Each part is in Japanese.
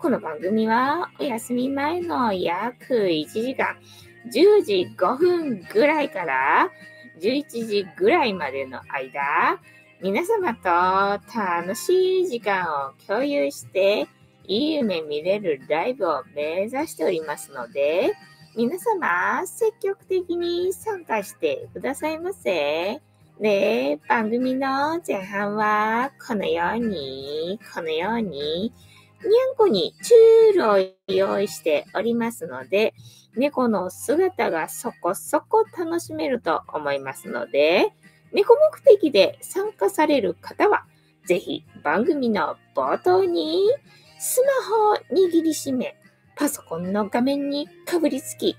この番組はお休み前の約1時間、10時5分ぐらいから11時ぐらいまでの間、皆様と楽しい時間を共有して、いい夢見れるライブを目指しておりますので、皆様、積極的に参加してくださいませ。で、番組の前半は、このように、このように、にゃんこにチュールを用意しておりますので、猫の姿がそこそこ楽しめると思いますので、猫目的で参加される方は、ぜひ番組の冒頭にスマホを握りしめ、パソコンの画面にかぶりつき、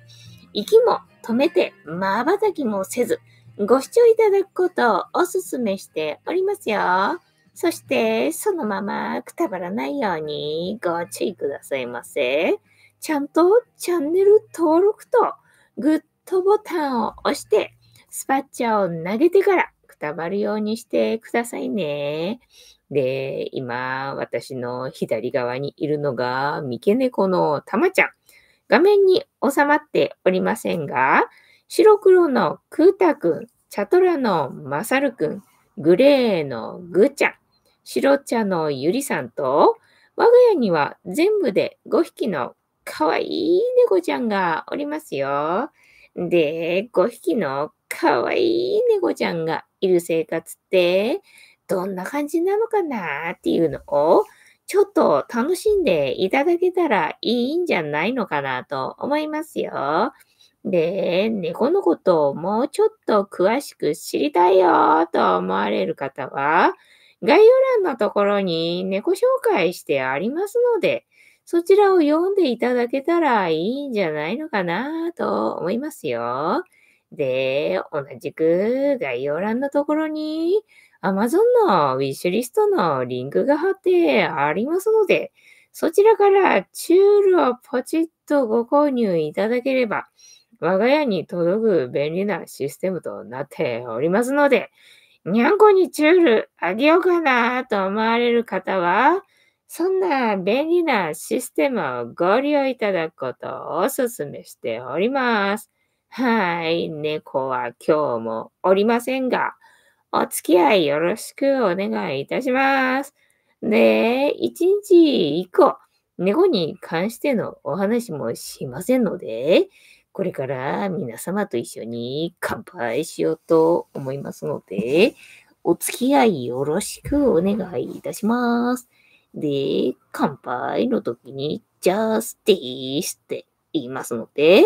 息も止めて瞬きもせず、ご視聴いただくことをお勧めしておりますよ。そして、そのままくたばらないようにご注意くださいませ。ちゃんとチャンネル登録とグッドボタンを押して、スパッチャを投げてからくたばるようにしてくださいね。で、今、私の左側にいるのが、三毛猫のたまちゃん。画面に収まっておりませんが、白黒のクータくん、チャトラのまさるくん、グレーのぐちゃん、白茶のゆりさんと、我が家には全部で5匹のかわいい猫ちゃんがおりますよ。で、5匹のかわいい猫ちゃんがいる生活ってどんな感じなのかなっていうのをちょっと楽しんでいただけたらいいんじゃないのかなと思いますよ。で、猫のことをもうちょっと詳しく知りたいよと思われる方は、概要欄のところに猫紹介してありますので、そちらを読んでいただけたらいいんじゃないのかなと思いますよ。で、同じく概要欄のところに Amazon のウィッシュリストのリンクが貼ってありますので、そちらからチュールをポチッとご購入いただければ、我が家に届く便利なシステムとなっておりますので、にゃんこにチュールあげようかなと思われる方は、そんな便利なシステムをご利用いただくことをお勧めしております。はい、猫は今日もおりませんが、お付き合いよろしくお願いいたします。で、一日以個、猫に関してのお話もしませんので、これから皆様と一緒に乾杯しようと思いますので、お付き合いよろしくお願いいたします。で、乾杯の時にジャスティースって言いますので、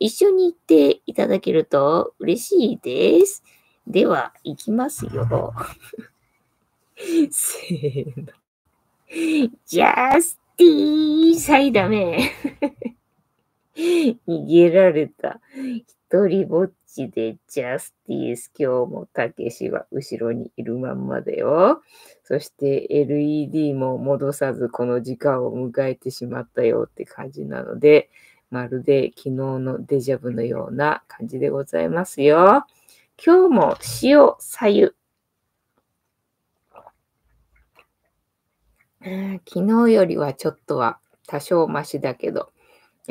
一緒に行っていただけると嬉しいです。では、行きますよ。せーの。ジャスティーさい、ダメ。逃げられた。一人ぼっちでジャスティス。今日もたけしは後ろにいるまんまだよ。そして LED も戻さずこの時間を迎えてしまったよって感じなので、まるで昨日のデジャブのような感じでございますよ。今日も塩、さゆ。昨日よりはちょっとは多少マシだけど、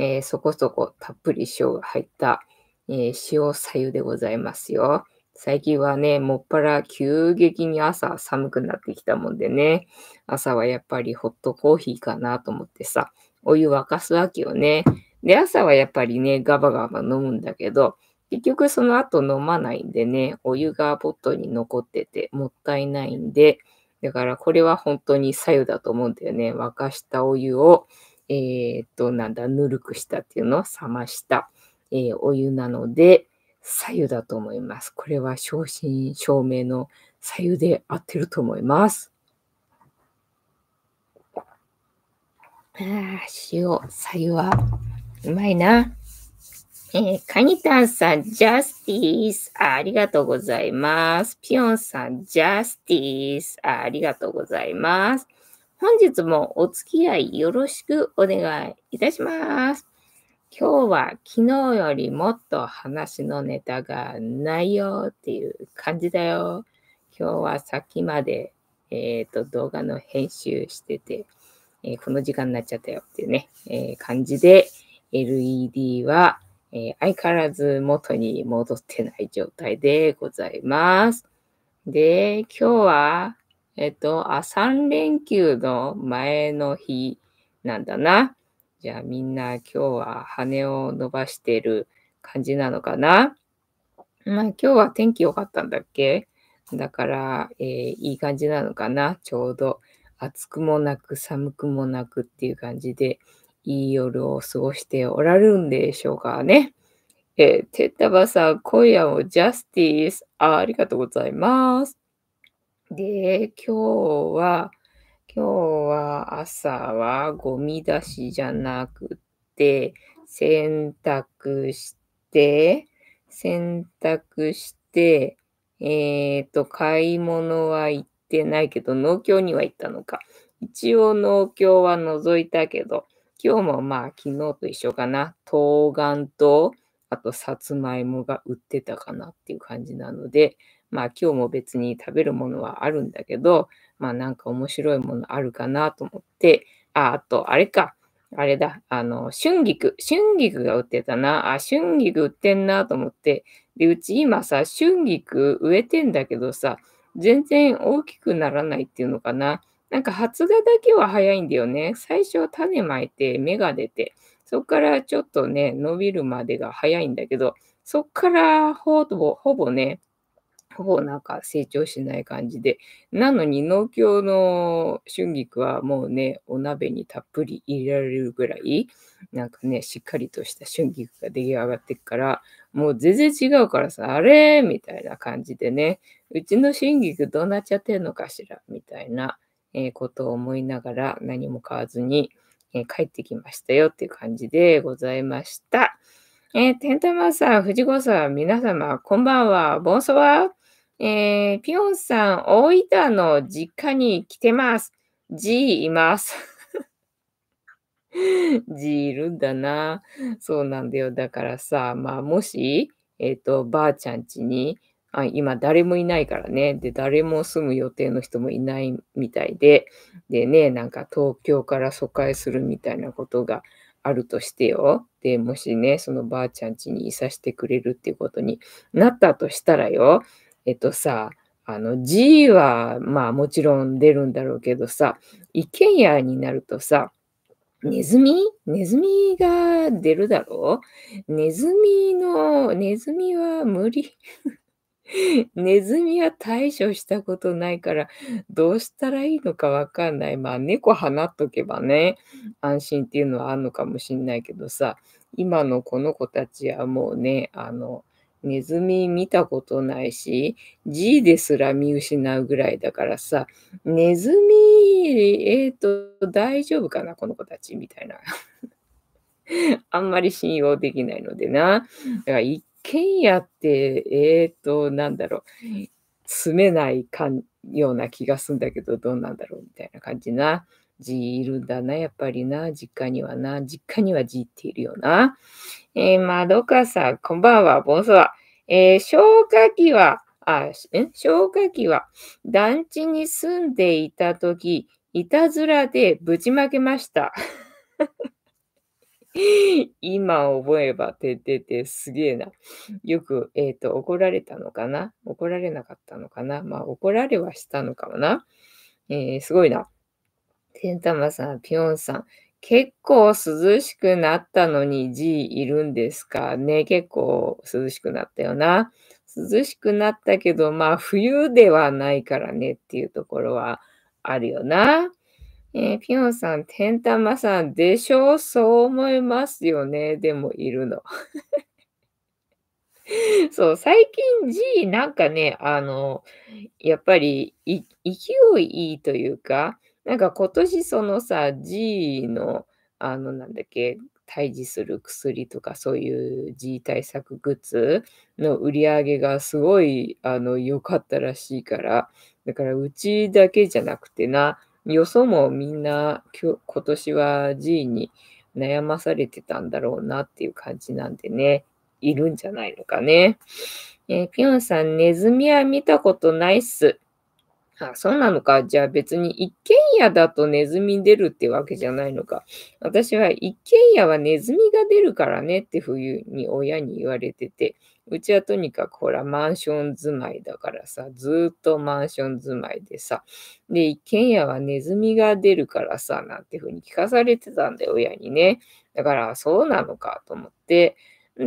えー、そこそこたっぷり塩が入った、えー、塩さゆでございますよ。最近はね、もっぱら急激に朝寒くなってきたもんでね、朝はやっぱりホットコーヒーかなと思ってさ、お湯沸かすわけよね。で、朝はやっぱりね、ガバガバ飲むんだけど、結局その後飲まないんでね、お湯がポットに残っててもったいないんで、だからこれは本当に左右だと思うんだよね。沸かしたお湯を、えっ、と、なんだ、ぬるくしたっていうのを冷ました、えー、お湯なので、左右だと思います。これは正真正銘の左右で合ってると思います。あ塩、左右はうまいな。えー、カニタンさん、ジャスティースあ、ありがとうございます。ピヨンさん、ジャスティースあ、ありがとうございます。本日もお付き合いよろしくお願いいたします。今日は昨日よりもっと話のネタがないよっていう感じだよ。今日はさっきまで、えっ、ー、と動画の編集してて、えー、この時間になっちゃったよっていうね、えー、感じで LED は、え相変わらず元に戻ってない状態でございます。で、今日はえっと、あ、3連休の前の日なんだな。じゃあみんな今日は羽を伸ばしてる感じなのかな。まあ今日は天気良かったんだっけだから、えー、いい感じなのかな。ちょうど暑くもなく寒くもなくっていう感じで、いい夜を過ごしておられるんでしょうかね。えー、てったばさん、今夜もジャスティスありがとうございます。で、今日は、今日は朝はゴミ出しじゃなくて、洗濯して、洗濯して、えっ、ー、と、買い物は行ってないけど、農協には行ったのか。一応農協は覗いたけど、今日もまあ昨日と一緒かな。冬瓜と、あとさつまいもが売ってたかなっていう感じなので、まあ今日も別に食べるものはあるんだけど、まあなんか面白いものあるかなと思って、あ、あと、あれか。あれだ、あの、春菊、春菊が売ってたな。あ、春菊売ってんなと思って。で、うち今さ、春菊植えてんだけどさ、全然大きくならないっていうのかな。なんか発芽だけは早いんだよね。最初は種まいて芽が出て、そこからちょっとね、伸びるまでが早いんだけど、そこからほぼほぼね、ほぼなんか成長しない感じで。なのに農協の春菊はもうね、お鍋にたっぷり入れられるぐらい、なんかね、しっかりとした春菊が出来上がってくから、もう全然違うからさ、あれみたいな感じでね、うちの春菊どうなっちゃってんのかしらみたいな、えことを思いながら何も買わずに、え帰ってきましたよっていう感じでございました。えー、天玉さん、藤子さん、皆様、こんばんは、ボンソワえー、ピョンさん、大分の実家に来てます。じいます。じいるんだな。そうなんだよ。だからさ、まあ、もし、えっ、ー、と、ばあちゃんちに、あ今誰もいないからね。で、誰も住む予定の人もいないみたいで、でね、なんか東京から疎開するみたいなことがあるとしてよ。で、もしね、そのばあちゃんちにいさしてくれるっていうことになったとしたらよ、えっとさ、あの G はまあもちろん出るんだろうけどさ、一軒家になるとさ、ネズミネズミが出るだろうネズミの、ネズミは無理。ネズミは対処したことないから、どうしたらいいのかわかんない。まあ、猫放っとけばね、安心っていうのはあるのかもしんないけどさ、今のこの子たちはもうね、あの、ネズミ見たことないし、G ですら見失うぐらいだからさ、ネズミ、えっ、ー、と、大丈夫かな、この子たちみたいな。あんまり信用できないのでな。だから一軒家って、えっ、ー、と、なんだろう、住めないかんような気がするんだけど、どうなんだろうみたいな感じな。じいるんだな、やっぱりな。実家にはな。実家にはじっているよな。えー、まどかさん、こんばんは、ボンソワ。えー、消火器は、あ、え消火器は、団地に住んでいたとき、いたずらでぶちまけました。今覚えば、ててて、すげえな。よく、えっ、ー、と、怒られたのかな怒られなかったのかなまあ、怒られはしたのかもな。えー、すごいな。天玉さん、ぴょんさん。結構涼しくなったのに G いるんですかね。結構涼しくなったよな。涼しくなったけど、まあ冬ではないからねっていうところはあるよな。えー、ピヨンさん、天玉さん、でしょうそう思いますよね。でもいるの。そう、最近 G なんかね、あの、やっぱり勢いいいというか、なんか今年そのさ、G の、あの、なんだっけ、対峙する薬とかそういう G 対策グッズの売り上げがすごいあの良かったらしいから、だからうちだけじゃなくてな、よそもみんな今日今年は G に悩まされてたんだろうなっていう感じなんでね、いるんじゃないのかね。えー、ピョンさん、ネズミは見たことないっす。あ、そうなのか。じゃあ別に一軒家だとネズミ出るってわけじゃないのか。私は一軒家はネズミが出るからねって冬に親に言われてて、うちはとにかくほらマンション住まいだからさ、ずっとマンション住まいでさ、で、一軒家はネズミが出るからさ、なんてふうに聞かされてたんだよ、親にね。だから、そうなのかと思って、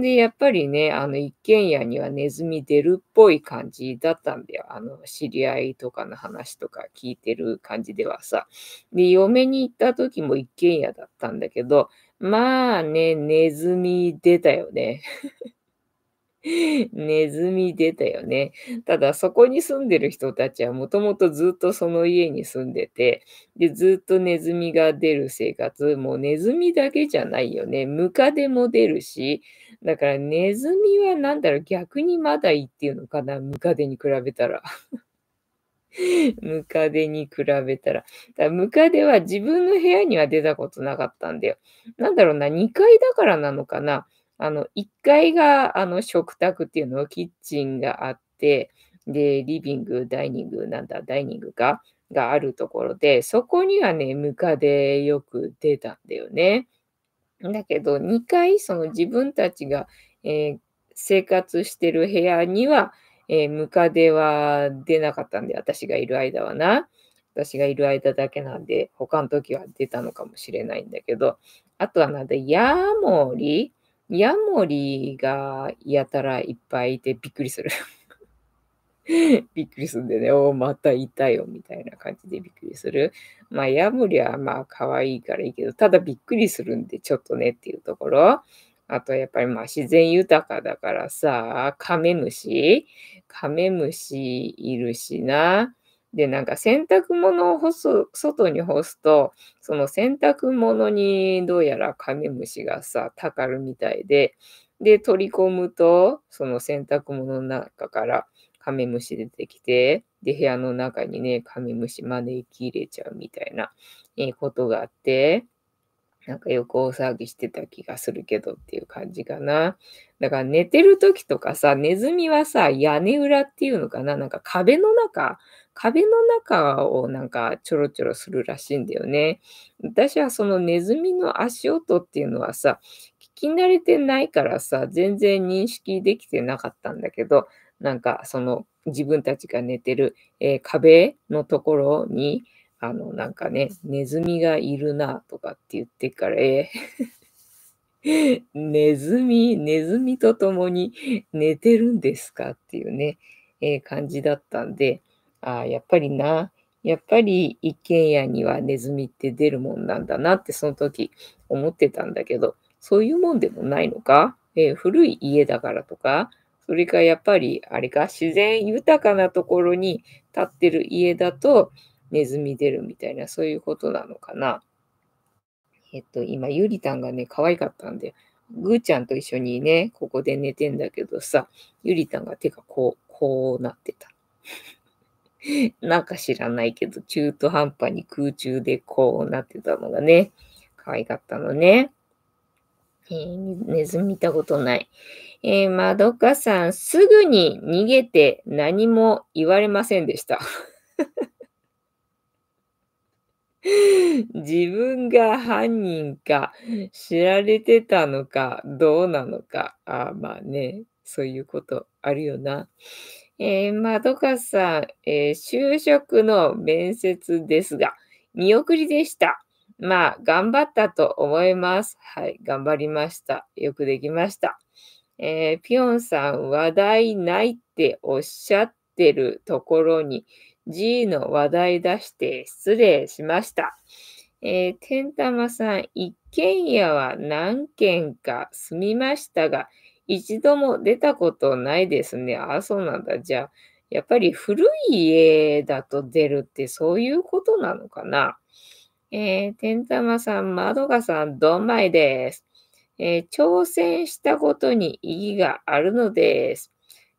で、やっぱりね、あの、一軒家にはネズミ出るっぽい感じだったんだよ。あの、知り合いとかの話とか聞いてる感じではさ。で、嫁に行った時も一軒家だったんだけど、まあね、ネズミ出たよね。ネズミ出たよね。ただそこに住んでる人たちはもともとずっとその家に住んでて、で、ずっとネズミが出る生活、もうネズミだけじゃないよね。ムカデも出るし、だからネズミは何だろう、逆にまだいいっていうのかな、ムカデに比べたら。ムカデに比べたら。だムカデは自分の部屋には出たことなかったんだよ。なんだろうな、2階だからなのかな。あの、1階があの食卓っていうのをキッチンがあって、で、リビング、ダイニング、なんだ、ダイニングか、があるところで、そこにはね、ムカデよく出たんだよね。だけど、2回、その自分たちが、えー、生活してる部屋には、えー、ムカデは出なかったんで、私がいる間はな。私がいる間だけなんで、他の時は出たのかもしれないんだけど、あとはなんだ、ヤモリヤモリがやたらいっぱいいてびっくりする びっくりするんでね、おまたいたよ、みたいな感じでびっくりする。まあ、ヤモリはまあ、可愛いからいいけど、ただびっくりするんで、ちょっとねっていうところ。あと、やっぱりまあ、自然豊かだからさ、カメムシカメムシいるしな。で、なんか洗濯物を干す、外に干すと、その洗濯物にどうやらカメムシがさ、たかるみたいで、で、取り込むと、その洗濯物の中からカメムシ出てきて、で、部屋の中にね、カメムシ招き入れちゃうみたいな、えことがあって、なんかよく大騒ぎしてた気がするけどっていう感じかな。だから寝てる時とかさ、ネズミはさ、屋根裏っていうのかな、なんか壁の中、壁の中をなんかちょろちょろするらしいんだよね。私はそのネズミの足音っていうのはさ、聞き慣れてないからさ、全然認識できてなかったんだけど、なんかその自分たちが寝てる、えー、壁のところに、あのなんかね、ネズミがいるなとかって言ってから、えー ネズミ、ネズミと共に寝てるんですかっていうね、えー、感じだったんで、あやっぱりな、やっぱり一軒家にはネズミって出るもんなんだなってその時思ってたんだけど、そういうもんでもないのか、えー、古い家だからとか、それかやっぱりあれか自然豊かなところに建ってる家だとネズミ出るみたいなそういうことなのかな。えっと、今、ゆりたんがね、可愛かったんで、ぐーちゃんと一緒にね、ここで寝てんだけどさ、ゆりたんが手がこう、こうなってた。なんか知らないけど、中途半端に空中でこうなってたのがね、可愛かったのね。えー、ネズミ見たことない。えー、まどかさん、すぐに逃げて何も言われませんでした。自分が犯人か知られてたのかどうなのかあまあねそういうことあるよなえー、まどかさん、えー、就職の面接ですが、見送りでした。まあ、頑張ったと思います。はい、頑張りました。よくできました。えー、ピョンさん、話題ないっておっしゃってるところに、G の話題出して失礼しました。えー、天玉さん、一軒家は何軒か住みましたが、一度も出たことないですね。ああ、そうなんだ。じゃあ、やっぱり古い家だと出るってそういうことなのかな。えー、天玉さん、まどかさん、どんまいです。えー、挑戦したことに意義があるのです。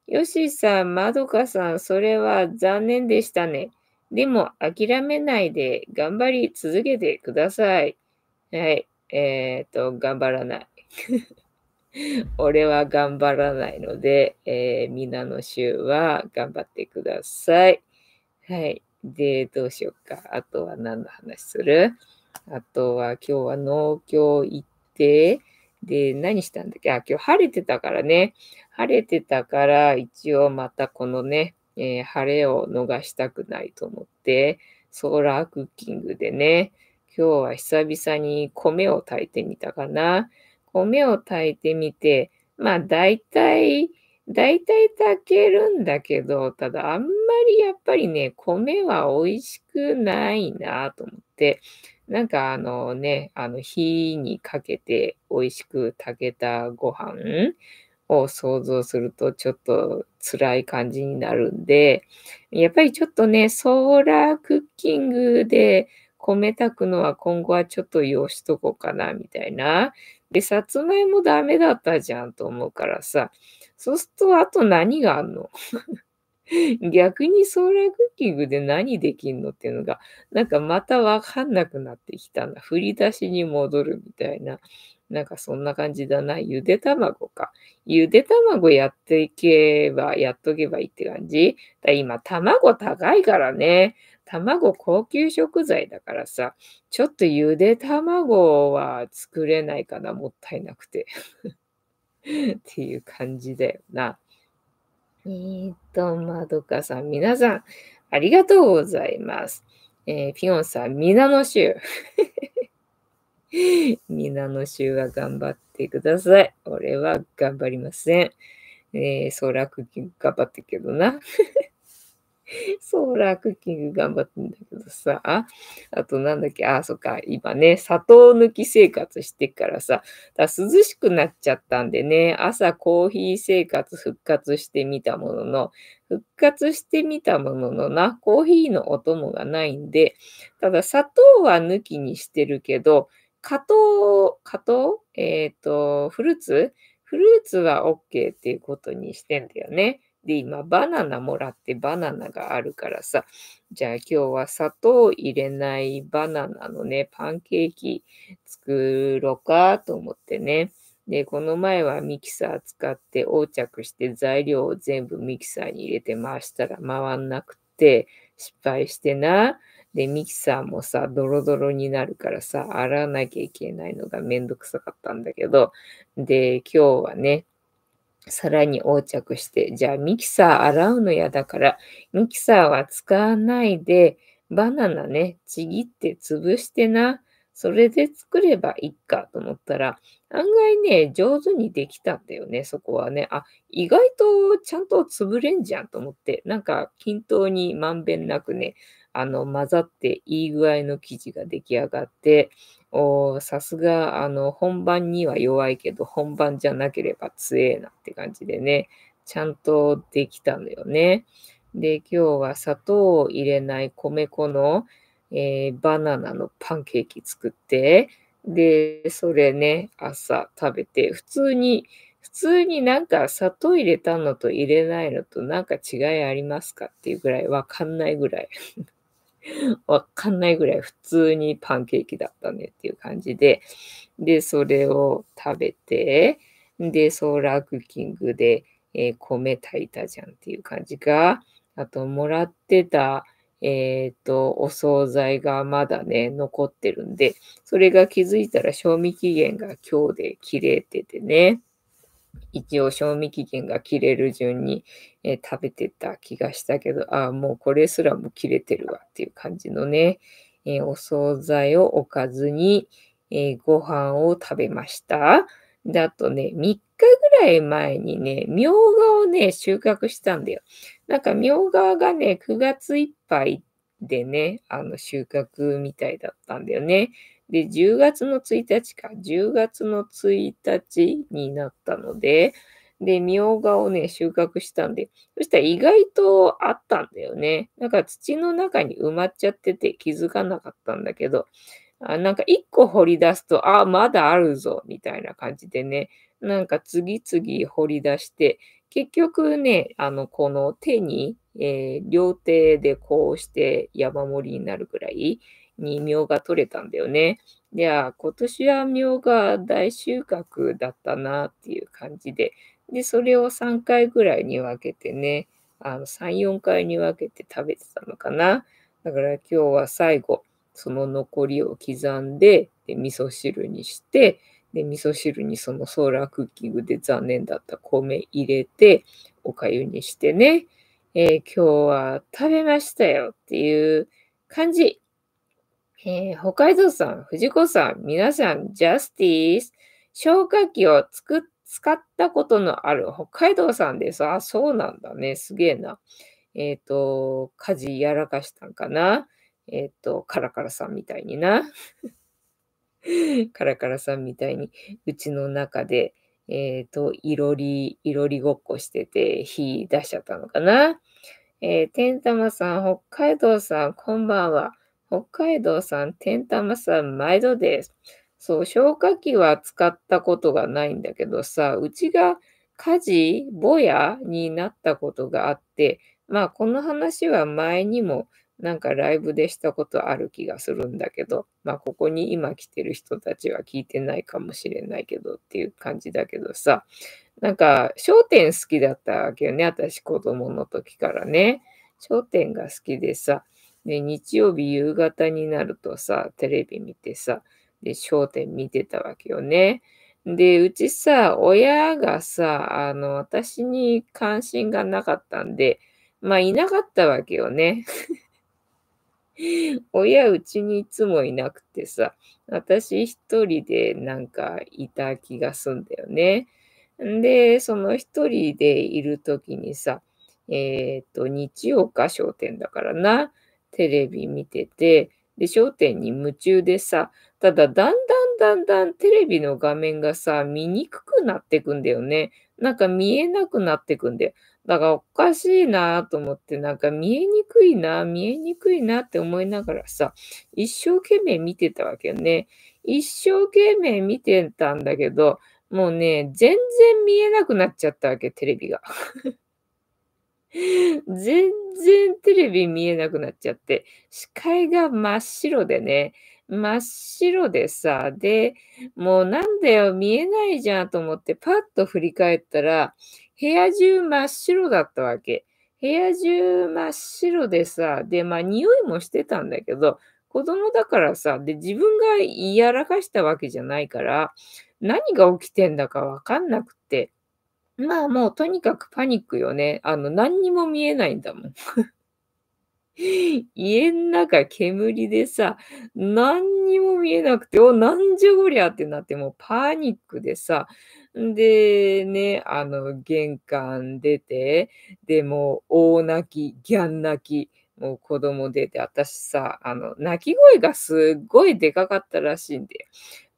よしさん、まどかさん、それは残念でしたね。でも諦めないで頑張り続けてください。はい。えー、っと、頑張らない。俺は頑張らないので、えー、の週は頑張ってください。はい。で、どうしようか。あとは何の話するあとは今日は農協行って、で、何したんだっけあ、今日晴れてたからね。晴れてたから、一応またこのね、えー、晴れを逃したくないと思って、ソーラークッキングでね、今日は久々に米を炊いてみたかな。米を炊いてみて、まあ大体、大体炊けるんだけど、ただあんまりやっぱりね、米は美味しくないなと思って、なんかあのね、あの火にかけて美味しく炊けたご飯を想像するとちょっと辛い感じになるんで、やっぱりちょっとね、ソーラークッキングで米炊くのは今後はちょっと用しとこうかなみたいなで、さつまいもダメだったじゃんと思うからさ、そうするとあと何があんの 逆にソーラークッキングで何できんのっていうのが、なんかまたわかんなくなってきたな。振り出しに戻るみたいな。なんかそんな感じだな。ゆで卵か。ゆで卵やっていけば、やっとけばいいって感じ。だ今、卵高いからね。卵高級食材だからさ、ちょっとゆで卵は作れないかな、もったいなくて っていう感じだよな。えー、っと、まどかさん、皆さん、ありがとうございます。えー、ピヨンさん、皆の衆。皆の衆は頑張ってください。俺は頑張りません。えー、そーラー頑張ってけどな。ソ ーラークッキング頑張ってんだけどさ、あとなんだっけ、あ、そっか、今ね、砂糖抜き生活してからさ、だ涼しくなっちゃったんでね、朝コーヒー生活復活してみたものの、復活してみたもののな、コーヒーのお供がないんで、ただ砂糖は抜きにしてるけど、加糖、加糖えっ、ー、と、フルーツフルーツは OK っていうことにしてんだよね。で、今、バナナもらってバナナがあるからさ、じゃあ今日は砂糖入れないバナナのね、パンケーキ作ろうかと思ってね。で、この前はミキサー使って横着して材料を全部ミキサーに入れて回したら回んなくて失敗してな。で、ミキサーもさ、ドロドロになるからさ、洗わなきゃいけないのがめんどくさかったんだけど、で、今日はね、皿に横着して、じゃあミキサー洗うの嫌だから、ミキサーは使わないで、バナナね、ちぎって潰してな。それで作ればいいかと思ったら、案外ね、上手にできたんだよね、そこはね。あ、意外とちゃんと潰れんじゃんと思って、なんか均等にまんべんなくね、あの、混ざっていい具合の生地が出来上がって、おさすが、あの、本番には弱いけど、本番じゃなければ強えなって感じでね、ちゃんとできたのよね。で、今日は砂糖を入れない米粉の、えー、バナナのパンケーキ作って、で、それね、朝食べて、普通に、普通になんか砂糖入れたのと入れないのとなんか違いありますかっていうぐらいわかんないぐらい わかんないぐらい普通にパンケーキだったねっていう感じで、で、それを食べて、で、ソーラークキングで、えー、米炊いたじゃんっていう感じが、あと、もらってた、えっ、ー、と、お惣菜がまだね、残ってるんで、それが気づいたら賞味期限が今日で切れててね。一応賞味期限が切れる順に、えー、食べてた気がしたけど、ああ、もうこれすらも切れてるわっていう感じのね、えー、お惣菜をおかずに、えー、ご飯を食べました。だとね、3日ぐらい前にね、みょうがをね、収穫したんだよ。なんかみょうががね、9月いっぱいでね、あの収穫みたいだったんだよね。で、10月の1日か、10月の1日になったので、で、みょうがをね、収穫したんで、そしたら意外とあったんだよね。なんか土の中に埋まっちゃってて気づかなかったんだけど、あなんか1個掘り出すと、あ、まだあるぞ、みたいな感じでね、なんか次々掘り出して、結局ね、あの、この手に、えー、両手でこうして山盛りになるぐらい、に苗が取れたんだよね。いや、今年は苗が大収穫だったなっていう感じで、で、それを3回ぐらいに分けてね、あの3、4回に分けて食べてたのかな。だから今日は最後、その残りを刻んで、で味噌汁にして、で、味噌汁にそのソーラークッキングで残念だった米入れて、おかゆにしてね、えー、今日は食べましたよっていう感じ。えー、北海道さん、藤子さん、皆さん、ジャスティス。消火器をつく使ったことのある北海道さんです。あ、そうなんだね。すげえな。えっ、ー、と、家事やらかしたんかな。えっ、ー、と、カラカラさんみたいにな。カラカラさんみたいに、うちの中で、えっ、ー、と、いろり、いろりごっこしてて、火出しちゃったのかな。えー、天玉さん、北海道さん、こんばんは。北海道産天玉さん、毎度です。そう、消火器は使ったことがないんだけどさ、うちが火事、ぼやになったことがあって、まあ、この話は前にもなんかライブでしたことある気がするんだけど、まあ、ここに今来てる人たちは聞いてないかもしれないけどっていう感じだけどさ、なんか、商店好きだったわけよね、私子供の時からね。商店が好きでさ、で、日曜日夕方になるとさ、テレビ見てさ、で、焦点見てたわけよね。で、うちさ、親がさ、あの、私に関心がなかったんで、まあ、いなかったわけよね。親、うちにいつもいなくてさ、私一人でなんかいた気がすんだよね。で、その一人でいるときにさ、えっ、ー、と、日曜か商店だからな。テレビ見てて、で、焦点に夢中でさ、ただだんだんだんだんテレビの画面がさ、見にくくなってくんだよね。なんか見えなくなってくんだよ。だからおかしいなと思って、なんか見えにくいな、見えにくいなって思いながらさ、一生懸命見てたわけよね。一生懸命見てたんだけど、もうね、全然見えなくなっちゃったわけ、テレビが。全然テレビ見えなくなっちゃって、視界が真っ白でね、真っ白でさ、で、もうなんだよ、見えないじゃんと思って、パッと振り返ったら、部屋中真っ白だったわけ。部屋中真っ白でさ、で、まあ匂いもしてたんだけど、子供だからさ、で、自分がやらかしたわけじゃないから、何が起きてんだかわかんなくて、まあもうとにかくパニックよね。あの、何にも見えないんだもん。家の中煙でさ、何にも見えなくて、お、何んじゃこりゃってなって、もうパニックでさ、で、ね、あの、玄関出て、で、もう大泣き、ギャン泣き、もう子供出て、私さ、あの、泣き声がすっごいでかかったらしいんで、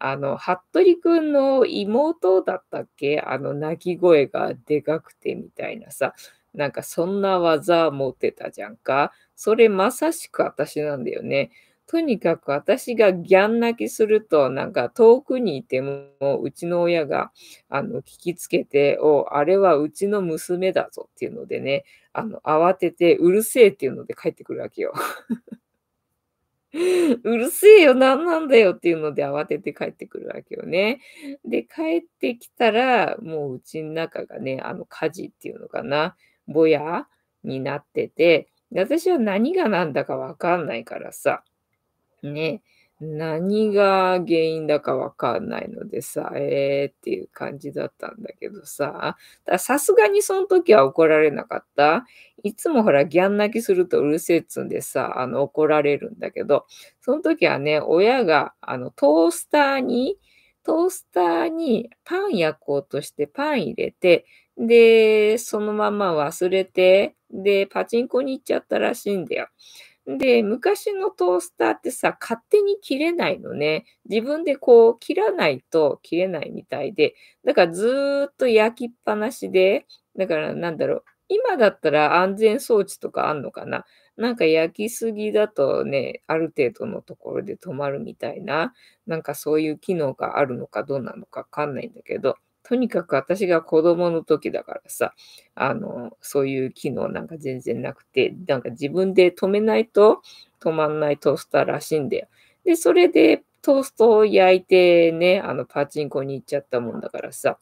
あの、服部くんの妹だったっけあの、泣き声がでかくてみたいなさ、なんかそんな技持ってたじゃんか。それまさしく私なんだよね。とにかく私がギャン泣きすると、なんか遠くにいても、うちの親があの聞きつけて、おあれはうちの娘だぞっていうのでね、あの慌ててうるせえっていうので帰ってくるわけよ。うるせえよ、なんなんだよっていうので慌てて帰ってくるわけよね。で、帰ってきたら、もううちの中がね、あの火事っていうのかな、ぼやになってて、私は何が何だかわかんないからさ、ね、何が原因だかわかんないのでさ、えーっていう感じだったんだけどさ、さすがにその時は怒られなかった。いつもほら、ギャン泣きするとうるせえっつんでさ、あの怒られるんだけど、その時はね、親があのトースターに、トースターにパン焼こうとしてパン入れて、で、そのまま忘れて、で、パチンコに行っちゃったらしいんだよ。で、昔のトースターってさ、勝手に切れないのね。自分でこう切らないと切れないみたいで。だからずーっと焼きっぱなしで、だからなんだろう。今だったら安全装置とかあんのかななんか焼きすぎだとね、ある程度のところで止まるみたいな、なんかそういう機能があるのかどうなのかわかんないんだけど、とにかく私が子供の時だからさ、あの、そういう機能なんか全然なくて、なんか自分で止めないと止まんないトースターらしいんだよ。で、それでトーストを焼いてね、あの、パチンコに行っちゃったもんだからさ、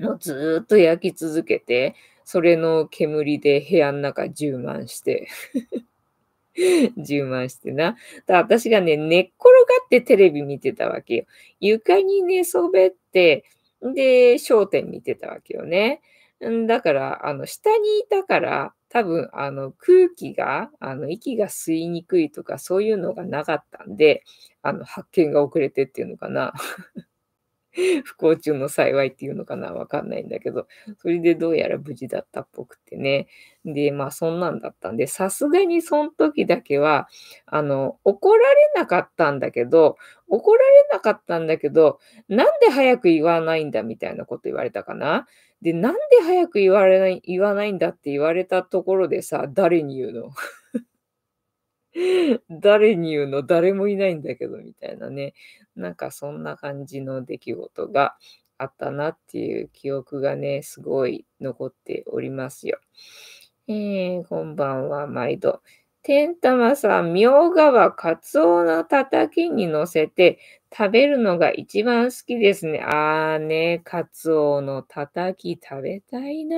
もうずっと焼き続けて、それの煙で部屋の中充満して 充満してな。だ私がね、寝っ転がってテレビ見てたわけよ。床に寝そべって、で、焦点見てたわけよね。だから、あの、下にいたから、多分、あの、空気が、あの、息が吸いにくいとか、そういうのがなかったんで、あの、発見が遅れてっていうのかな。不幸中の幸いっていうのかなわかんないんだけど、それでどうやら無事だったっぽくてね。で、まあそんなんだったんで、さすがにその時だけは、あの、怒られなかったんだけど、怒られなかったんだけど、なんで早く言わないんだみたいなこと言われたかな。で、なんで早く言われない、言わないんだって言われたところでさ、誰に言うの 誰に言うの誰もいないんだけど、みたいなね。なんかそんな感じの出来事があったなっていう記憶がね、すごい残っておりますよ。えー、こんばんは、毎度。天玉さん、みょうがはカツオのたたきに乗せて食べるのが一番好きですね。あーね、カツオのたたき食べたいな。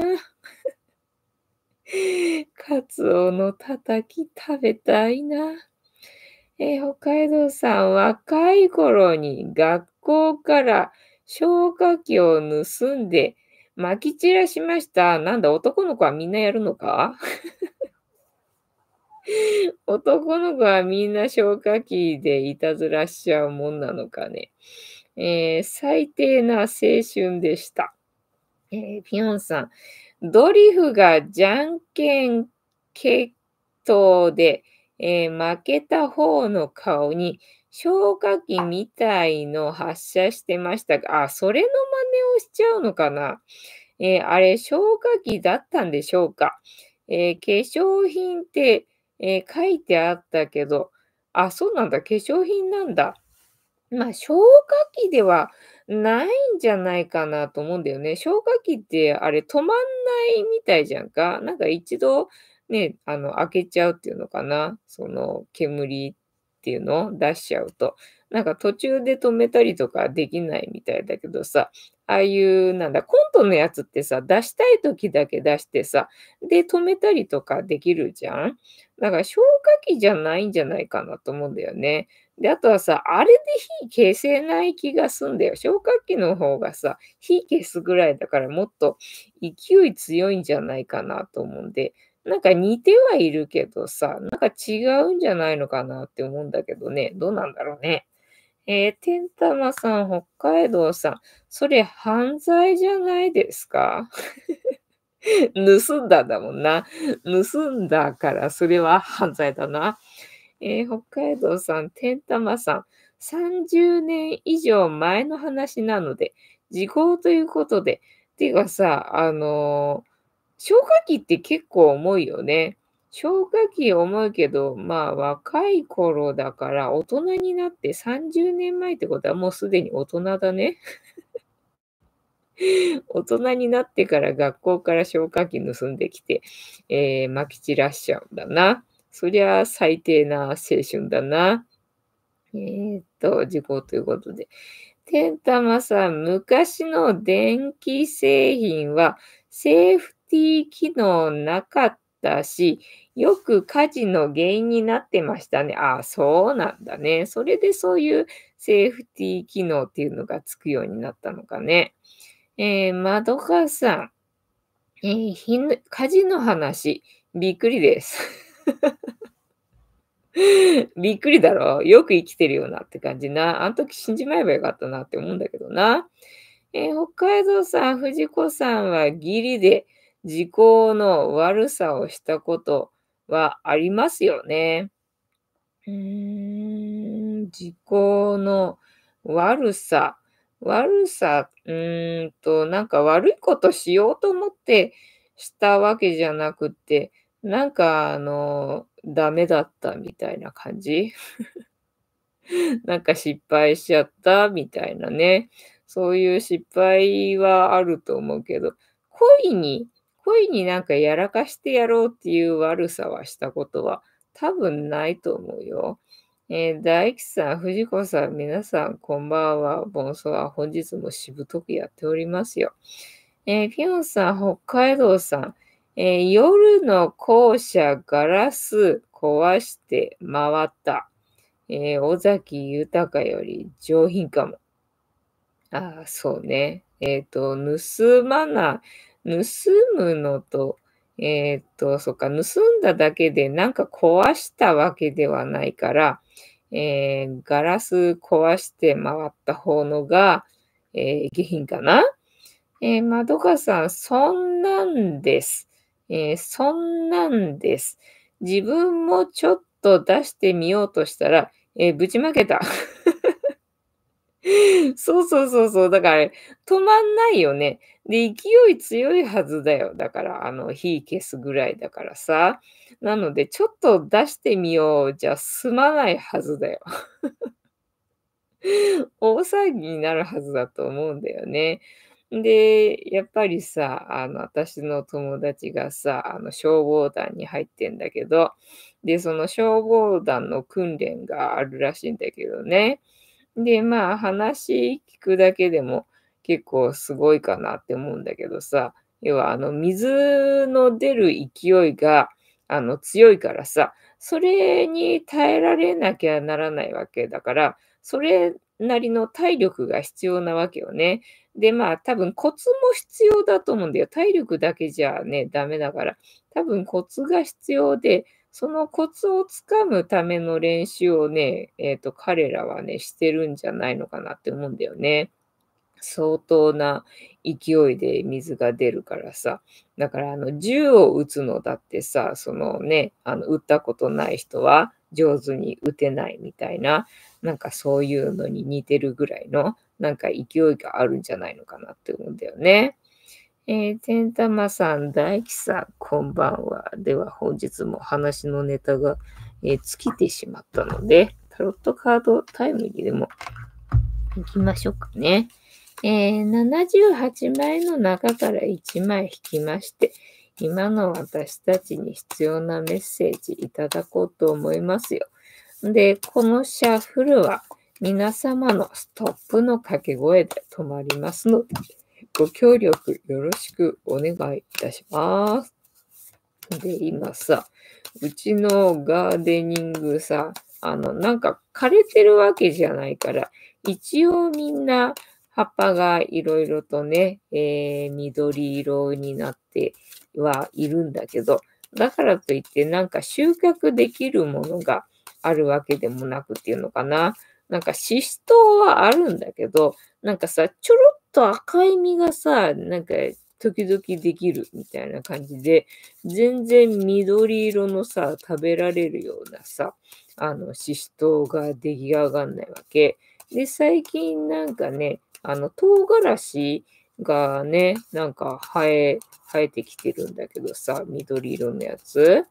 カツオのたたき食べたいな。え北海道さん、若い頃に学校から消火器を盗んで撒き散らしました。なんだ、男の子はみんなやるのか 男の子はみんな消火器でいたずらしちゃうもんなのかね。えー、最低な青春でした。えー、ピヨンさん、ドリフがじゃんけん決闘で、えー、負けた方の顔に消火器みたいの発射してましたが、あ、それの真似をしちゃうのかな。えー、あれ、消火器だったんでしょうか。えー、化粧品って、え書いてあったけど、あ、そうなんだ、化粧品なんだ。まあ、消火器ではないんじゃないかなと思うんだよね。消火器ってあれ止まんないみたいじゃんか。なんか一度ね、あの、開けちゃうっていうのかな。その煙っていうのを出しちゃうと。なんか途中で止めたりとかできないみたいだけどさ、ああいう、なんだ、コントのやつってさ、出したい時だけ出してさ、で、止めたりとかできるじゃんだから消火器じゃないんじゃないかなと思うんだよね。で、あとはさ、あれで火消せない気がすんだよ。消火器の方がさ、火消すぐらいだからもっと勢い強いんじゃないかなと思うんで、なんか似てはいるけどさ、なんか違うんじゃないのかなって思うんだけどね、どうなんだろうね。えー、天玉さん、北海道さん、それ犯罪じゃないですか 盗んだんだもんな。盗んだから、それは犯罪だな。えー、北海道さん、天玉さん、30年以上前の話なので、時効ということで、ていうかさ、あのー、消火器って結構重いよね。消火器重いけど、まあ若い頃だから大人になって30年前ってことはもうすでに大人だね。大人になってから学校から消火器盗んできて、えー、撒き散らしちゃうんだな。そりゃ最低な青春だな。えー、っと、事故ということで。天玉さん、昔の電気製品はセーフティー機能なかったし、よく火事の原因になってましたね。ああ、そうなんだね。それでそういうセーフティー機能っていうのがつくようになったのかね。えー、まどかさん、えー、火事の話、びっくりです。びっくりだろ。よく生きてるよなって感じな。あの時死んじまえばよかったなって思うんだけどな。えー、北海道さん、藤子さんは義理で時効の悪さをしたことはありますよね。うーん、時効の悪さ。悪さ、うーんと、なんか悪いことしようと思ってしたわけじゃなくて、なんかあの、ダメだったみたいな感じ なんか失敗しちゃったみたいなね。そういう失敗はあると思うけど、恋に、恋になんかやらかしてやろうっていう悪さはしたことは多分ないと思うよ。えー、大吉さん、藤子さん、皆さん、こんばんは。ボンソは本日もしぶとくやっておりますよ。えー、ピオンさん、北海道さん、えー、夜の校舎ガラス壊して回った。えー、尾崎豊より上品かも。ああ、そうね。えっ、ー、と、盗まな盗むのと、えっ、ー、と、そっか、盗んだだけでなんか壊したわけではないから、えー、ガラス壊して回った方のが、えー、下品かな。えー、まどかさん、そんなんです。えー、そんなんです。自分もちょっと出してみようとしたら、えー、ぶちまけた。そうそうそうそう。だから、止まんないよね。で、勢い強いはずだよ。だから、あの、火消すぐらいだからさ。なので、ちょっと出してみようじゃ済まないはずだよ。大騒ぎになるはずだと思うんだよね。で、やっぱりさ、あの、私の友達がさ、あの、消防団に入ってんだけど、で、その消防団の訓練があるらしいんだけどね。で、まあ、話聞くだけでも結構すごいかなって思うんだけどさ、要は、あの、水の出る勢いが、あの、強いからさ、それに耐えられなきゃならないわけだから、それなりの体力が必要なわけよね。で、まあ多分コツも必要だと思うんだよ。体力だけじゃね、ダメだから。多分コツが必要で、そのコツをつかむための練習をね、えっ、ー、と、彼らはね、してるんじゃないのかなって思うんだよね。相当な勢いで水が出るからさ。だから、あの、銃を撃つのだってさ、そのね、あの、撃ったことない人は、上手に打てないみたいな、なんかそういうのに似てるぐらいの、なんか勢いがあるんじゃないのかなって思うんだよね。えー、てんたまさん、大吉さん、こんばんは。では、本日も話のネタが、えー、尽きてしまったので、タロットカードタイムにでも行きましょうかね。えー、78枚の中から1枚引きまして、今の私たちに必要なメッセージいただこうと思いますよ。で、このシャッフルは皆様のストップの掛け声で止まりますので、ご協力よろしくお願いいたします。で、今さ、うちのガーデニングさ、あの、なんか枯れてるわけじゃないから、一応みんな葉っぱがいろいろとね、えー、緑色になってはいるんだけど、だからといってなんか集客できるものがあるわけでもなくっていうのかな。なんかシシトはあるんだけど、なんかさ、ちょろっと赤い実がさ、なんか時々できるみたいな感じで、全然緑色のさ、食べられるようなさ、あの、シシトが出来上がんないわけ。で、最近なんかね、あの、唐辛子がね、なんか生え、生えてきてるんだけどさ、緑色のやつ。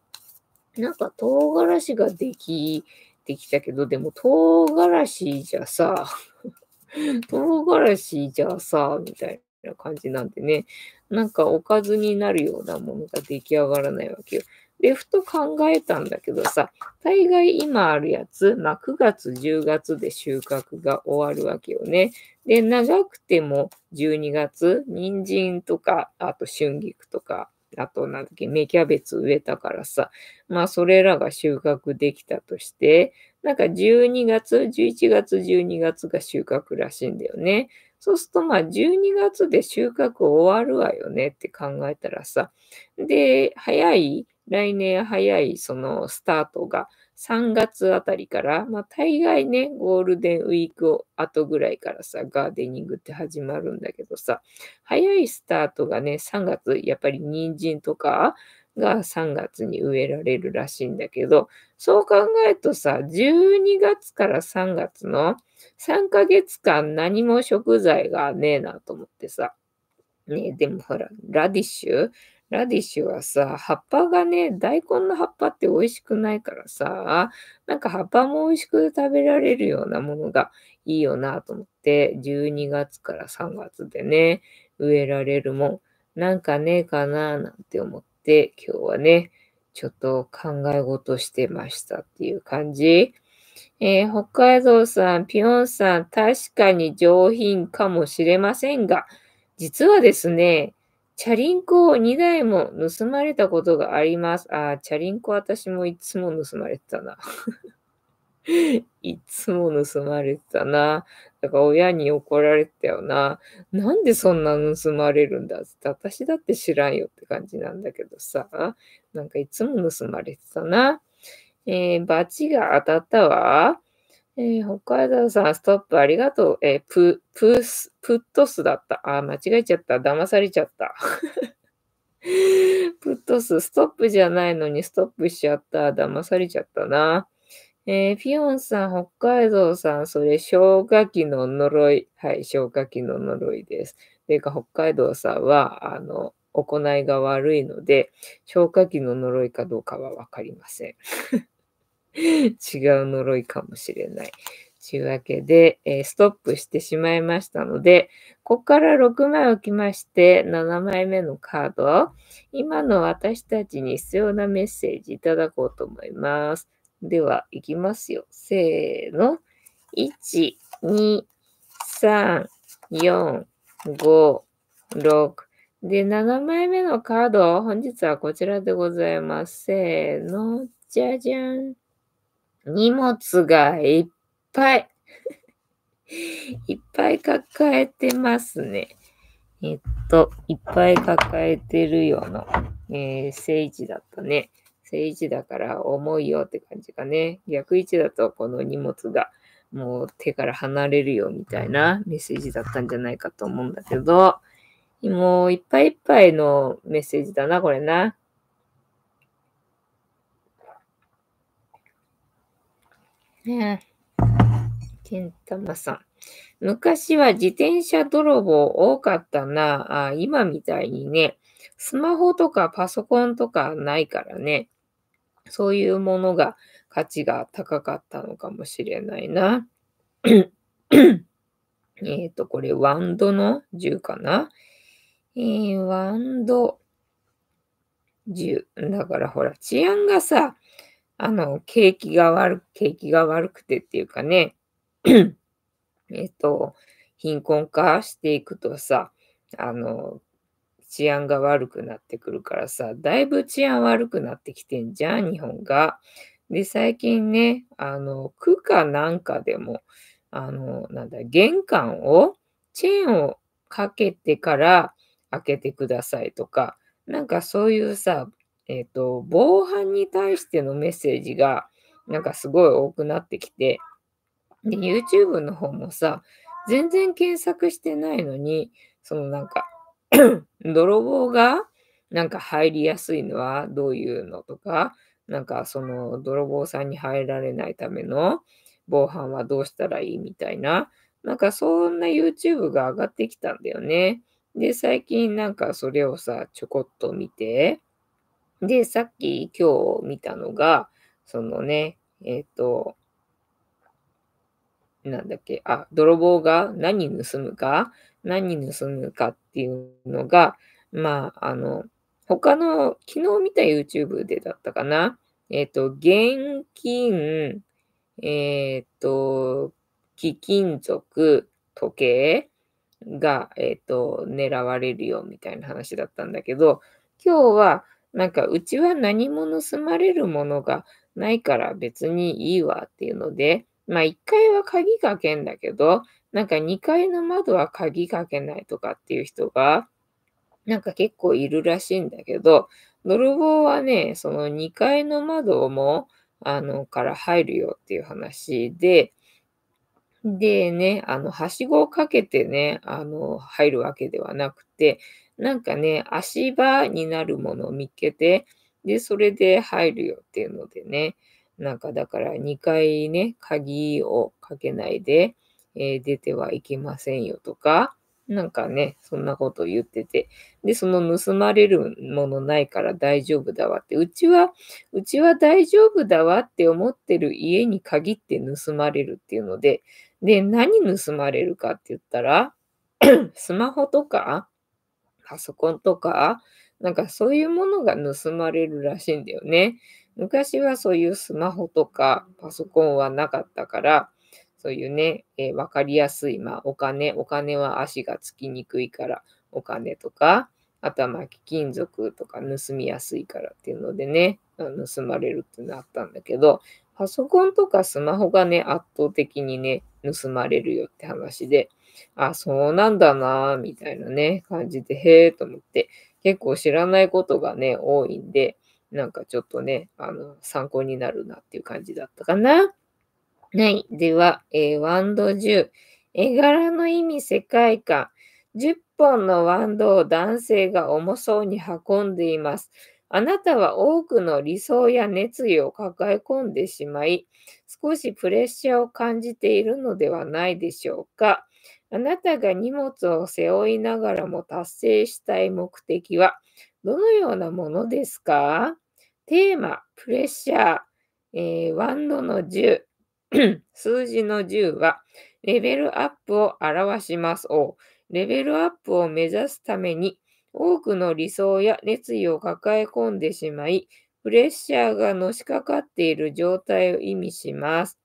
なんか唐辛子ができてきたけど、でも唐辛子じゃさ、唐辛子じゃさ、みたいな感じなんでね、なんかおかずになるようなものが出来上がらないわけよ。で、ふと考えたんだけどさ、大概今あるやつ、まあ、9月、10月で収穫が終わるわけよね。で、長くても12月、人参とか、あと春菊とか、あと、なんだっけ、芽キャベツ植えたからさ、まあ、それらが収穫できたとして、なんか12月、11月、12月が収穫らしいんだよね。そうすると、まあ、12月で収穫終わるわよねって考えたらさ、で、早い来年早いそのスタートが3月あたりから、まあ大概ね、ゴールデンウィーク後ぐらいからさ、ガーデニングって始まるんだけどさ、早いスタートがね、3月、やっぱり人参とかが3月に植えられるらしいんだけど、そう考えるとさ、12月から3月の3ヶ月間何も食材がねえなと思ってさ、ねでもほら、ラディッシュラディッシュはさ、葉っぱがね、大根の葉っぱって美味しくないからさ、なんか葉っぱも美味しく食べられるようなものがいいよなと思って、12月から3月でね、植えられるもん、なんかねえかななんて思って、今日はね、ちょっと考え事してましたっていう感じ。えー、北海道さん、ピョンさん、確かに上品かもしれませんが、実はですね、チャリンコを2台も盗まれたことがあります。ああ、チャリンコ私もいつも盗まれてたな。いつも盗まれてたな。だから親に怒られてたよな。なんでそんな盗まれるんだって、私だって知らんよって感じなんだけどさ。なんかいつも盗まれてたな。えー、バチが当たったわ。えー、北海道さん、ストップありがとう。えー、プ、プース、プットスだった。あ、間違えちゃった。騙されちゃった。プットス、ストップじゃないのにストップしちゃった。騙されちゃったな。えー、ピヨンさん、北海道さん、それ、消火器の呪い。はい、消火器の呪いです。ていうか、北海道さんは、あの、行いが悪いので、消火器の呪いかどうかはわかりません。違う呪いかもしれない。というわけで、えー、ストップしてしまいましたので、ここから6枚置きまして、7枚目のカード、今の私たちに必要なメッセージいただこうと思います。では、いきますよ。せーの。1、2、3、4、5、6。で、7枚目のカード、本日はこちらでございます。せーの。じゃじゃん。荷物がいっぱい いっぱい抱えてますね。えっと、いっぱい抱えてるよの、えー、聖地だったね。聖地だから重いよって感じかね。逆位置だとこの荷物がもう手から離れるよみたいなメッセージだったんじゃないかと思うんだけど、もういっぱいいっぱいのメッセージだな、これな。ねえ。けんマさん。昔は自転車泥棒多かったな。あ今みたいにね、スマホとかパソコンとかないからね。そういうものが価値が高かったのかもしれないな。えっと、これ、ワンドの10かな。えー、ワンド10。だからほら、治安がさ、あの、景気が悪く、景気が悪くてっていうかね、えっと、貧困化していくとさ、あの、治安が悪くなってくるからさ、だいぶ治安悪くなってきてんじゃん、日本が。で、最近ね、あの、区かなんかでも、あの、なんだ、玄関を、チェーンをかけてから開けてくださいとか、なんかそういうさ、えっ、ー、と、防犯に対してのメッセージが、なんかすごい多くなってきて、で、YouTube の方もさ、全然検索してないのに、そのなんか 泥棒がなんか入りやすいのはどういうのとか、なんかその泥棒さんに入られないための防犯はどうしたらいいみたいな、なんかそんな YouTube が上がってきたんだよね。で、最近なんかそれをさ、ちょこっと見て、で、さっき今日見たのが、そのね、えっ、ー、と、なんだっけ、あ、泥棒が何盗むか、何盗むかっていうのが、まあ、あの、他の、昨日見た YouTube でだったかな、えっ、ー、と、現金、えっ、ー、と、貴金属、時計が、えっ、と、狙われるよみたいな話だったんだけど、今日は、なんかうちは何も盗まれるものがないから別にいいわっていうので、まあ1階は鍵かけんだけど、なんか2階の窓は鍵かけないとかっていう人が、なんか結構いるらしいんだけど、泥棒はね、その2階の窓も、あの、から入るよっていう話で、でね、あの、はしごをかけてね、あの、入るわけではなくて、なんかね、足場になるものを見つけて、で、それで入るよっていうのでね、なんかだから2回ね、鍵をかけないで、えー、出てはいけませんよとか、なんかね、そんなこと言ってて。で、その盗まれるものないから大丈夫だわって。うちは、うちは大丈夫だわって思ってる家に限って盗まれるっていうので、で、何盗まれるかって言ったら、スマホとか、パソコンとか、なんかそういうものが盗まれるらしいんだよね。昔はそういうスマホとかパソコンはなかったから、そういうね、えー、分かりやすい、まあ、お金、お金は足がつきにくいからお金とか、あとは貴金属とか盗みやすいからっていうのでね、盗まれるってなったんだけど、パソコンとかスマホがね、圧倒的にね、盗まれるよって話で、あ、そうなんだな、みたいなね、感じで、へえと思って、結構知らないことがね、多いんで、なんかちょっとね、あの、参考になるなっていう感じだったかな。はい。では、えー、ド1 0絵柄の意味、世界観。10本のワンドを男性が重そうに運んでいます。あなたは多くの理想や熱意を抱え込んでしまい、少しプレッシャーを感じているのではないでしょうか。あなたが荷物を背負いながらも達成したい目的はどのようなものですかテーマ、プレッシャー、えー、ワンドの10、数字の10はレベルアップを表します。おレベルアップを目指すために多くの理想や熱意を抱え込んでしまい、プレッシャーがのしかかっている状態を意味します。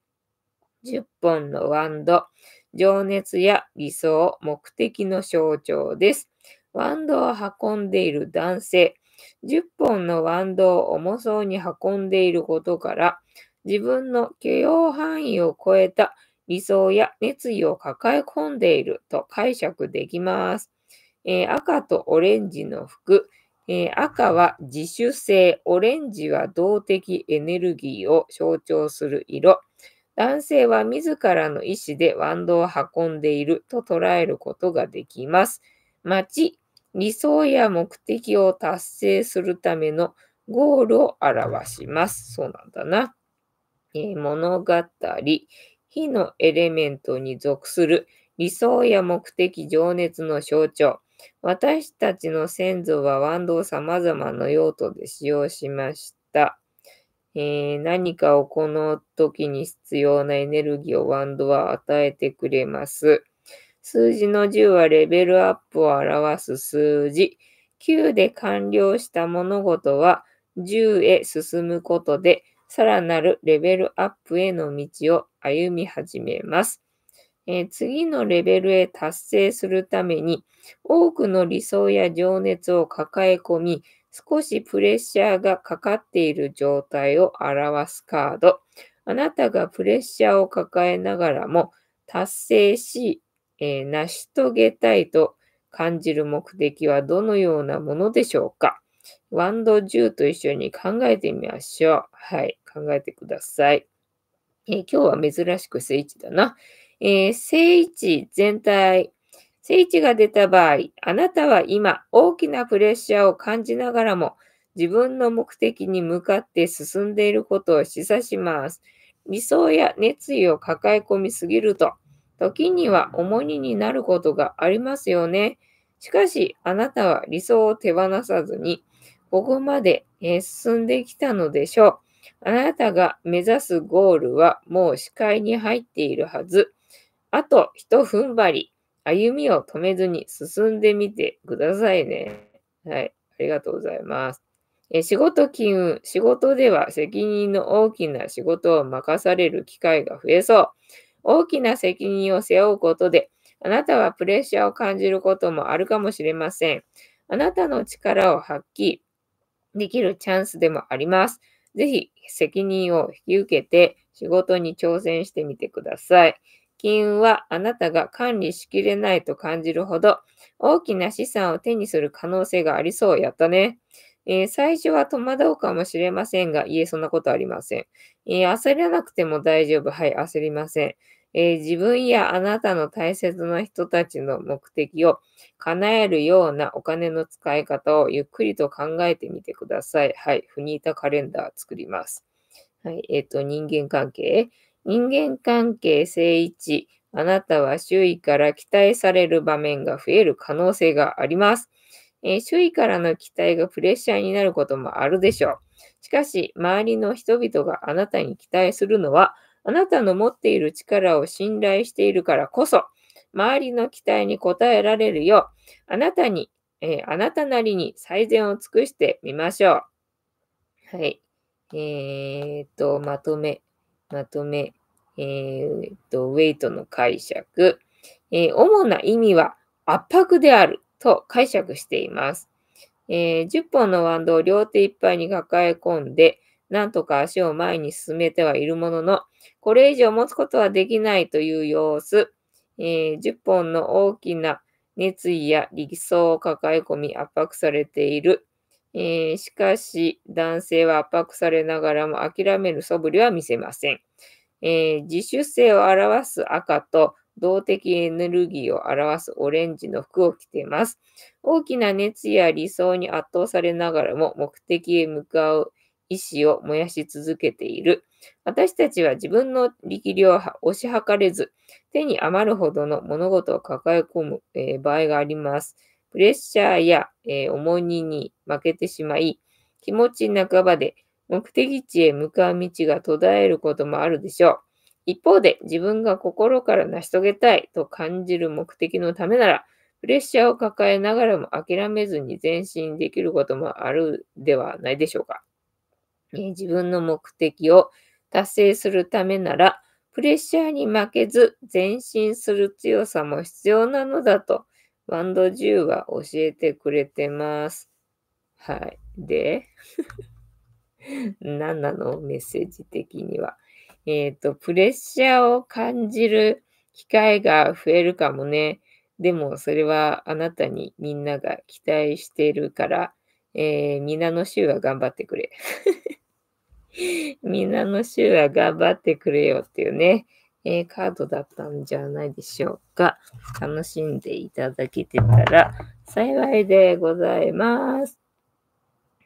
10本のワンド。情熱や理想、目的の象徴です。ワンドを運んでいる男性、10本のワンドを重そうに運んでいることから、自分の許容範囲を超えた理想や熱意を抱え込んでいると解釈できます。えー、赤とオレンジの服、えー、赤は自主性、オレンジは動的エネルギーを象徴する色。男性は自らの意思でワンドを運んでいると捉えることができます。町、理想や目的を達成するためのゴールを表します。そうなんだな。えー、物語、火のエレメントに属する理想や目的、情熱の象徴。私たちの先祖はワンドを様々な用途で使用しました。えー、何かをこの時に必要なエネルギーをワンドは与えてくれます。数字の10はレベルアップを表す数字。9で完了した物事は10へ進むことで、さらなるレベルアップへの道を歩み始めます。えー、次のレベルへ達成するために、多くの理想や情熱を抱え込み、少しプレッシャーがかかっている状態を表すカード。あなたがプレッシャーを抱えながらも達成し、えー、成し遂げたいと感じる目的はどのようなものでしょうかワンド10と一緒に考えてみましょう。はい、考えてください。えー、今日は珍しく聖地だな。えー、聖地全体聖地が出た場合、あなたは今大きなプレッシャーを感じながらも自分の目的に向かって進んでいることを示唆します。理想や熱意を抱え込みすぎると、時には重荷になることがありますよね。しかし、あなたは理想を手放さずに、ここまで進んできたのでしょう。あなたが目指すゴールはもう視界に入っているはず。あと、一踏ん張り。歩みを止めずに進んでみてくださいね。はい。ありがとうございます。え仕事金運。仕事では責任の大きな仕事を任される機会が増えそう。大きな責任を背負うことで、あなたはプレッシャーを感じることもあるかもしれません。あなたの力を発揮できるチャンスでもあります。ぜひ責任を引き受けて仕事に挑戦してみてください。金はあなたが管理しきれないと感じるほど大きな資産を手にする可能性がありそうやったね。えー、最初は戸惑うかもしれませんが、いえ、そんなことありません。えー、焦らなくても大丈夫。はい、焦りません。えー、自分やあなたの大切な人たちの目的を叶えるようなお金の使い方をゆっくりと考えてみてください。はい、フニータカレンダー作ります。はい、えっ、と、人間関係。人間関係正位置、あなたは周囲から期待される場面が増える可能性があります。えー、周囲からの期待がプレッシャーになることもあるでしょう。しかし、周りの人々があなたに期待するのは、あなたの持っている力を信頼しているからこそ、周りの期待に応えられるよう、あなたに、えー、あなたなりに最善を尽くしてみましょう。はい。えー、っと、まとめ、まとめ。えー、っと、ウェイトの解釈、えー、主な意味は圧迫であると解釈しています。えー、10本のワンドを両手いっぱいに抱え込んで、なんとか足を前に進めてはいるものの、これ以上持つことはできないという様子、えー、10本の大きな熱意や理想を抱え込み圧迫されている。えー、しかし、男性は圧迫されながらも諦める素振りは見せません。えー、自主性を表す赤と動的エネルギーを表すオレンジの服を着ています。大きな熱や理想に圧倒されながらも目的へ向かう意志を燃やし続けている。私たちは自分の力量を推し量れず、手に余るほどの物事を抱え込む、えー、場合があります。プレッシャーや、えー、重荷に負けてしまい、気持ち半ばで目的地へ向かう道が途絶えることもあるでしょう。一方で、自分が心から成し遂げたいと感じる目的のためなら、プレッシャーを抱えながらも諦めずに前進できることもあるではないでしょうか。え自分の目的を達成するためなら、プレッシャーに負けず前進する強さも必要なのだと、ワンドューは教えてくれてます。はい。で 何なのメッセージ的には。えっ、ー、と、プレッシャーを感じる機会が増えるかもね。でも、それはあなたにみんなが期待しているから、えー、皆の衆は頑張ってくれ。皆の衆は頑張ってくれよっていうね、えー、カードだったんじゃないでしょうか。楽しんでいただけてたら幸いでございます。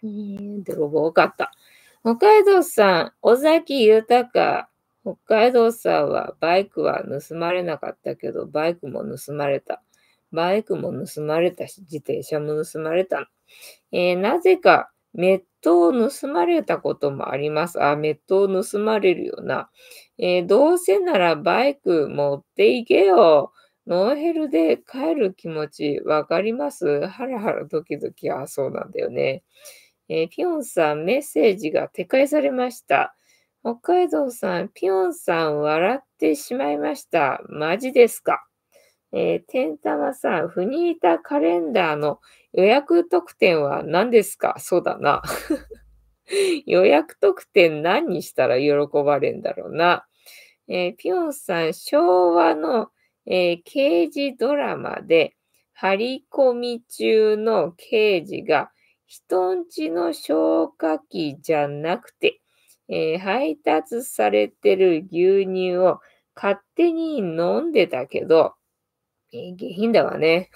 えー、泥棒多かった。北海道産、尾崎豊。北海道産はバイクは盗まれなかったけど、バイクも盗まれた。バイクも盗まれたし、自転車も盗まれた。えー、なぜか、メットを盗まれたこともあります。あ、メットを盗まれるよな。えー、どうせならバイク持っていけよ。ノーヘルで帰る気持ちわかりますハラハラドキドキ。あ、そうなんだよね。えー、ピヨンさん、メッセージが撤回されました。北海道さん、ピヨンさん、笑ってしまいました。マジですか。えー、天玉さん、フニータカレンダーの予約特典は何ですかそうだな。予約特典何にしたら喜ばれんだろうな。えー、ピヨンさん、昭和の、えー、刑事ドラマで、張り込み中の刑事が人んちの消火器じゃなくて、えー、配達されてる牛乳を勝手に飲んでたけど、えー、下品だわね。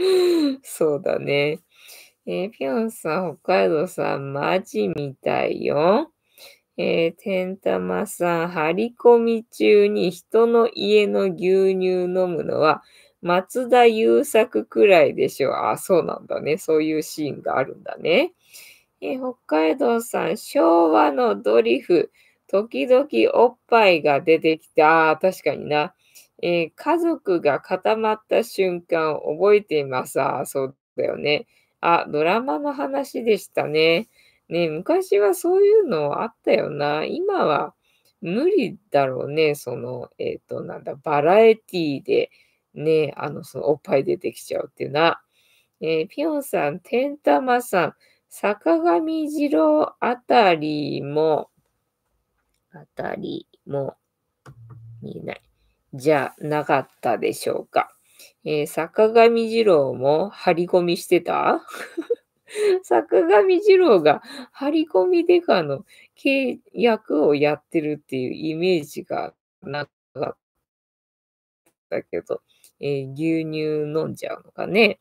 そうだね。えー、ぴょんさん、北海道さん、マジみたいよ。えー、てんたまさん、張り込み中に人の家の牛乳飲むのは、松田優作くらいでしょう。あ、そうなんだね。そういうシーンがあるんだね。え北海道さん、昭和のドリフ、時々おっぱいが出てきて、ああ、確かにな、えー、家族が固まった瞬間覚えています。あそうだよね。あ、ドラマの話でしたね。ね、昔はそういうのあったよな。今は無理だろうね。その、えっ、ー、と、なんだ、バラエティで、ね、あの、そのおっぱい出てきちゃうっていうな。えー、ピョンさん、天玉さん、坂上二郎あたりも、あたりも、見ない。じゃなかったでしょうか。えー、坂上二郎も張り込みしてた坂上二郎が張り込みデカの契約をやってるっていうイメージがなかったけど、えー、牛乳飲んじゃうのかね。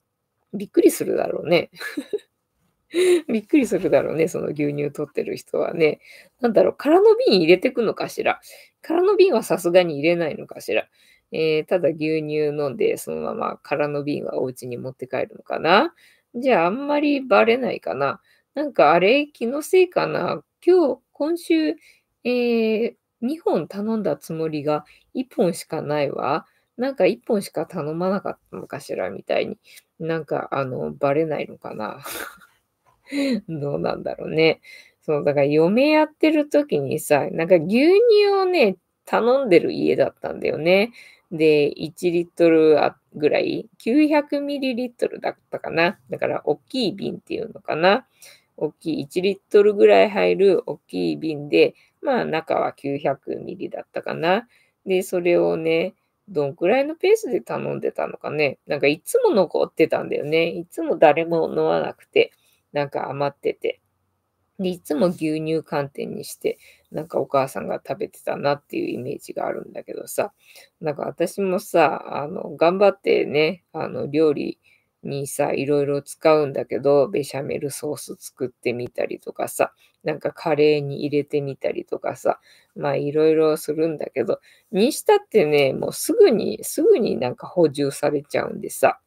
びっくりするだろうね。びっくりするだろうね、その牛乳取ってる人はね。なんだろう、空の瓶入れてくのかしら。空の瓶はさすがに入れないのかしら。えー、ただ牛乳飲んで、そのまま空の瓶はお家に持って帰るのかな。じゃあ、あんまりバレないかな。なんかあれ、気のせいかな。今日、今週、えー、2本頼んだつもりが1本しかないわ。なんか1本しか頼まなかったのかしらみたいに、なんか、あの、バレないのかな。どうなんだろうね。そう、だから嫁やってる時にさ、なんか牛乳をね、頼んでる家だったんだよね。で、1リットルぐらい、900ミリリットルだったかな。だから、大きい瓶っていうのかな。大きい、1リットルぐらい入る大きい瓶で、まあ、中は900ミリだったかな。で、それをね、どんくらいのペースで頼んでたのかね。なんかいつも残ってたんだよね。いつも誰も飲まなくて、なんか余ってて。で、いつも牛乳寒天にして、なんかお母さんが食べてたなっていうイメージがあるんだけどさ、なんか私もさ、あの、頑張ってね、あの、料理にさ、いろいろ使うんだけど、ベシャメルソース作ってみたりとかさ、なんかカレーに入れてみたりとかさ、まあいろいろするんだけど、にしたってね、もうすぐに、すぐになんか補充されちゃうんでさ、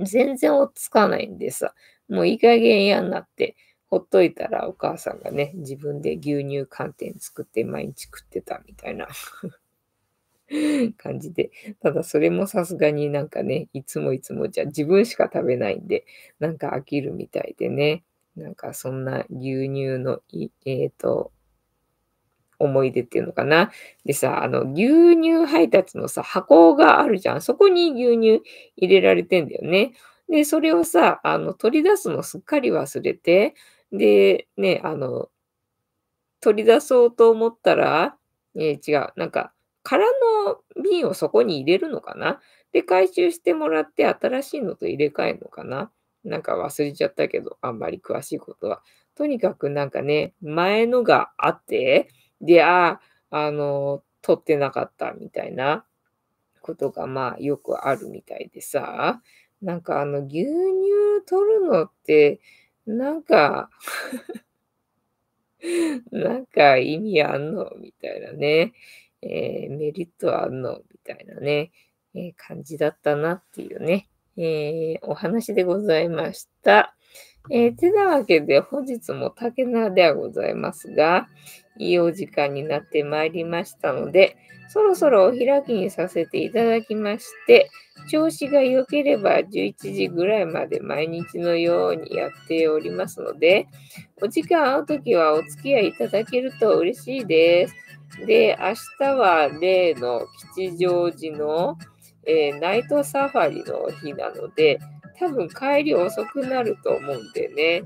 全然落ち着かないんでさ、もういい加減嫌になって、ほっといたらお母さんがね、自分で牛乳寒天作って毎日食ってたみたいな。感じで。ただそれもさすがになんかね、いつもいつもじゃ自分しか食べないんで、なんか飽きるみたいでね。なんかそんな牛乳の、えっ、ー、と、思い出っていうのかな。でさ、あの、牛乳配達のさ、箱があるじゃん。そこに牛乳入れられてんだよね。で、それをさ、あの、取り出すのすっかり忘れて、で、ね、あの、取り出そうと思ったら、えー、違う、なんか、空の瓶をそこに入れるのかなで、回収してもらって新しいのと入れ替えるのかななんか忘れちゃったけど、あんまり詳しいことは。とにかくなんかね、前のがあって、で、あ、あの、取ってなかったみたいなことがまあよくあるみたいでさ、なんかあの牛乳取るのって、なんか なんか意味あんのみたいなね。えー、メリットあるのみたいなね、えー、感じだったなっていうね、えー、お話でございました。えー、てなわけで本日も竹菜ではございますが、いいお時間になってまいりましたので、そろそろお開きにさせていただきまして、調子が良ければ11時ぐらいまで毎日のようにやっておりますので、お時間合うときはお付き合いいただけると嬉しいです。で、明日は例の吉祥寺の、えー、ナイトサファリの日なので、多分帰り遅くなると思うんでね。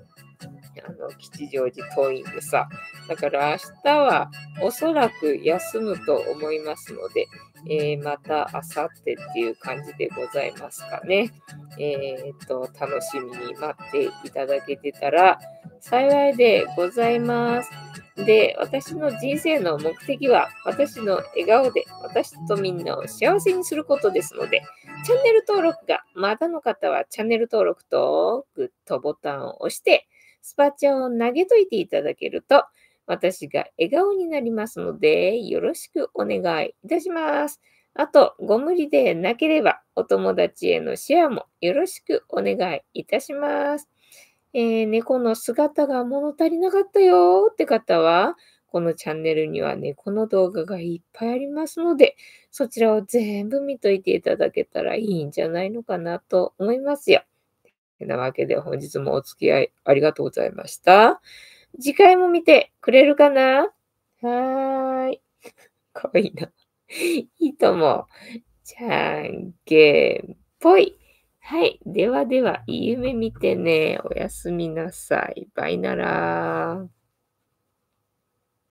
あの吉祥寺遠インでさ。だから明日はおそらく休むと思いますので、えー、また明後日っていう感じでございますかね。えー、っと、楽しみに待っていただけてたら幸いでございます。で、私の人生の目的は、私の笑顔で私とみんなを幸せにすることですので、チャンネル登録がまだの方はチャンネル登録とグッドボタンを押して、スパチャを投げといていただけると、私が笑顔になりますので、よろしくお願いいたします。あと、ご無理でなければ、お友達へのシェアもよろしくお願いいたします。えー、猫の姿が物足りなかったよって方は、このチャンネルには猫の動画がいっぱいありますので、そちらを全部見といていただけたらいいんじゃないのかなと思いますよ。なわけで本日もお付き合いありがとうございました。次回も見てくれるかなはーい。かわいいな。いいとも。じゃんけんぽい。はい。ではでは、いい夢見てね。おやすみなさい。バイなら。